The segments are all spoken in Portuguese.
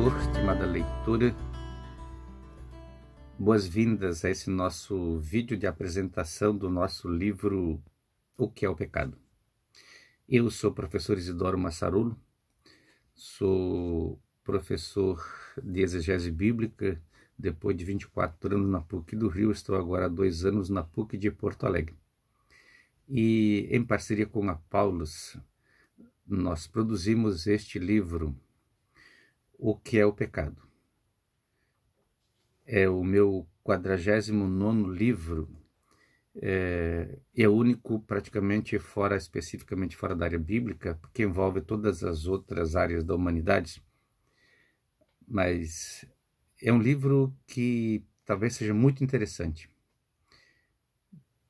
Senhor, estimada leitura. Boas-vindas a esse nosso vídeo de apresentação do nosso livro O que é o Pecado. Eu sou o professor Isidoro Massarulo, sou professor de exegese bíblica, depois de 24 anos na PUC do Rio, estou agora há dois anos na PUC de Porto Alegre. E em parceria com a Paulus, nós produzimos este livro o que é o pecado. É o meu 49 livro, é, é único praticamente fora, especificamente fora da área bíblica, porque envolve todas as outras áreas da humanidade, mas é um livro que talvez seja muito interessante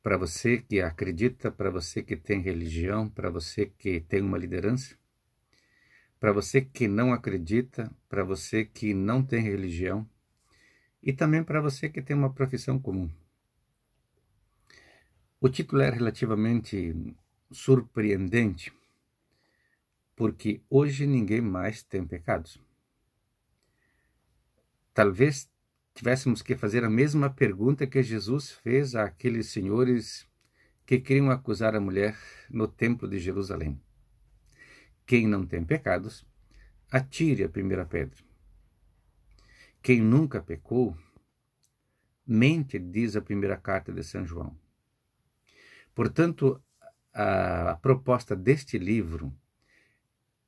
para você que acredita, para você que tem religião, para você que tem uma liderança para você que não acredita, para você que não tem religião e também para você que tem uma profissão comum. O título é relativamente surpreendente, porque hoje ninguém mais tem pecados. Talvez tivéssemos que fazer a mesma pergunta que Jesus fez àqueles senhores que queriam acusar a mulher no templo de Jerusalém. Quem não tem pecados, atire a primeira pedra. Quem nunca pecou, mente, diz a primeira carta de São João. Portanto, a, a proposta deste livro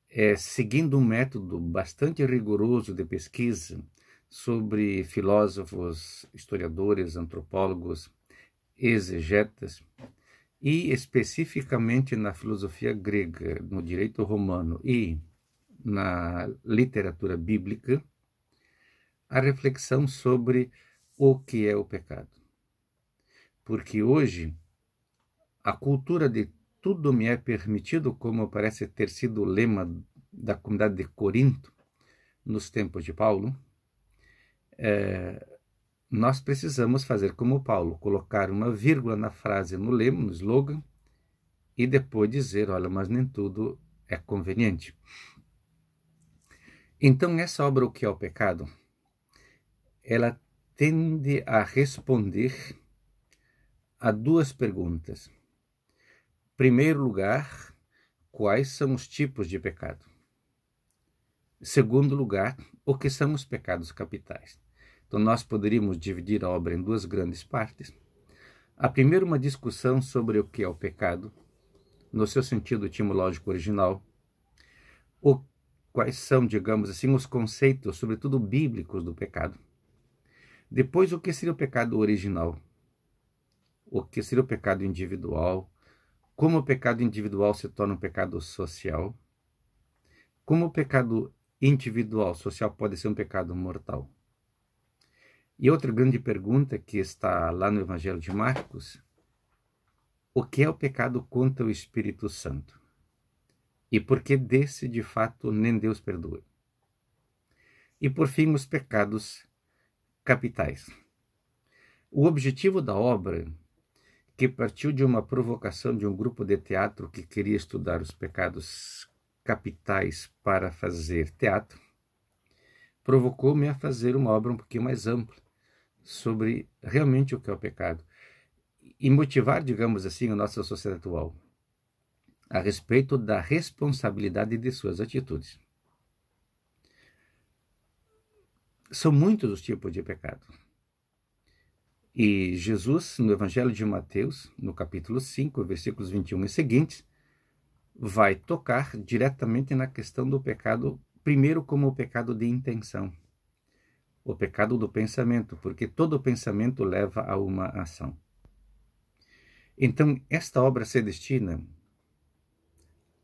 é, seguindo um método bastante rigoroso de pesquisa sobre filósofos, historiadores, antropólogos, exegetas, e especificamente na filosofia grega, no direito romano e na literatura bíblica, a reflexão sobre o que é o pecado. Porque hoje a cultura de tudo me é permitido, como parece ter sido o lema da comunidade de Corinto nos tempos de Paulo, é, nós precisamos fazer como Paulo, colocar uma vírgula na frase, no lema, no slogan, e depois dizer: olha, mas nem tudo é conveniente. Então, essa obra, O que é o Pecado, ela tende a responder a duas perguntas. Em primeiro lugar, quais são os tipos de pecado? Em segundo lugar, o que são os pecados capitais? Então, nós poderíamos dividir a obra em duas grandes partes. A primeira, uma discussão sobre o que é o pecado, no seu sentido etimológico original, o, quais são, digamos assim, os conceitos, sobretudo bíblicos, do pecado. Depois, o que seria o pecado original, o que seria o pecado individual, como o pecado individual se torna um pecado social, como o pecado individual social pode ser um pecado mortal. E outra grande pergunta que está lá no Evangelho de Marcos: o que é o pecado contra o Espírito Santo? E por que desse de fato nem Deus perdoa? E por fim, os pecados capitais. O objetivo da obra, que partiu de uma provocação de um grupo de teatro que queria estudar os pecados capitais para fazer teatro, provocou-me a fazer uma obra um pouquinho mais ampla sobre realmente o que é o pecado e motivar, digamos assim, a nossa sociedade atual a respeito da responsabilidade de suas atitudes. São muitos os tipos de pecado. E Jesus, no Evangelho de Mateus, no capítulo 5, versículos 21 e seguintes, vai tocar diretamente na questão do pecado Primeiro, como o pecado de intenção, o pecado do pensamento, porque todo pensamento leva a uma ação. Então, esta obra se destina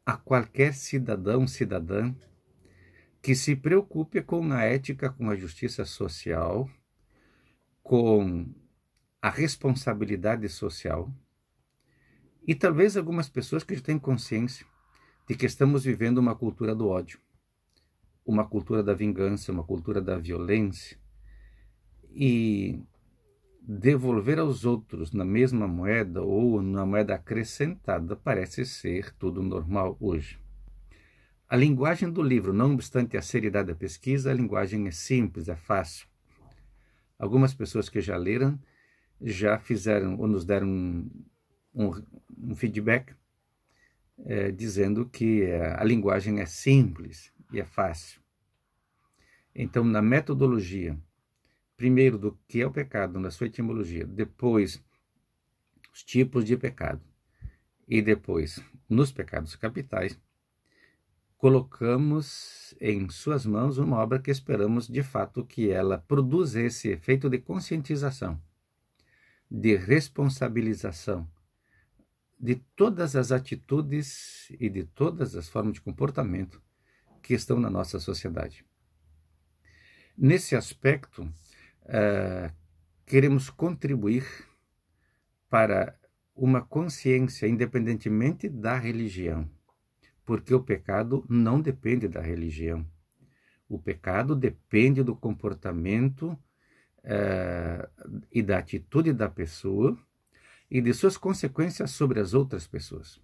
a qualquer cidadão, cidadã, que se preocupe com a ética, com a justiça social, com a responsabilidade social e talvez algumas pessoas que já têm consciência de que estamos vivendo uma cultura do ódio uma cultura da vingança, uma cultura da violência. E devolver aos outros na mesma moeda ou na moeda acrescentada parece ser tudo normal hoje. A linguagem do livro, não obstante a seriedade da pesquisa, a linguagem é simples, é fácil. Algumas pessoas que já leram já fizeram ou nos deram um, um, um feedback é, dizendo que eh, a linguagem é simples, e é fácil. Então, na metodologia, primeiro do que é o pecado, na sua etimologia, depois os tipos de pecado e depois nos pecados capitais, colocamos em suas mãos uma obra que esperamos de fato que ela produza esse efeito de conscientização, de responsabilização de todas as atitudes e de todas as formas de comportamento que estão na nossa sociedade. Nesse aspecto, uh, queremos contribuir para uma consciência independentemente da religião, porque o pecado não depende da religião. O pecado depende do comportamento uh, e da atitude da pessoa e de suas consequências sobre as outras pessoas.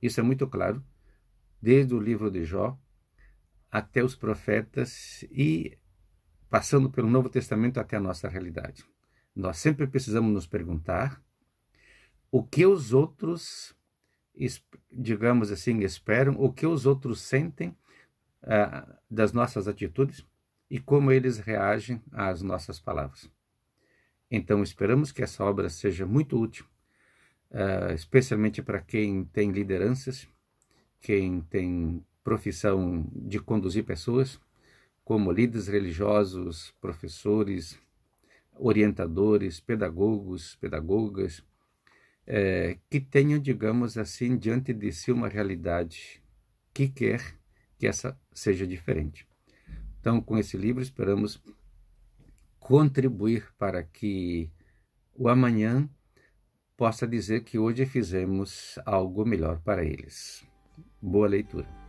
Isso é muito claro desde o livro de Jó até os profetas e passando pelo Novo Testamento até a nossa realidade. Nós sempre precisamos nos perguntar o que os outros, digamos assim, esperam, o que os outros sentem uh, das nossas atitudes e como eles reagem às nossas palavras. Então, esperamos que essa obra seja muito útil, uh, especialmente para quem tem lideranças, quem tem profissão de conduzir pessoas, como líderes religiosos, professores, orientadores, pedagogos, pedagogas, é, que tenham, digamos assim, diante de si uma realidade que quer que essa seja diferente. Então, com esse livro, esperamos contribuir para que o amanhã possa dizer que hoje fizemos algo melhor para eles. Boa leitura.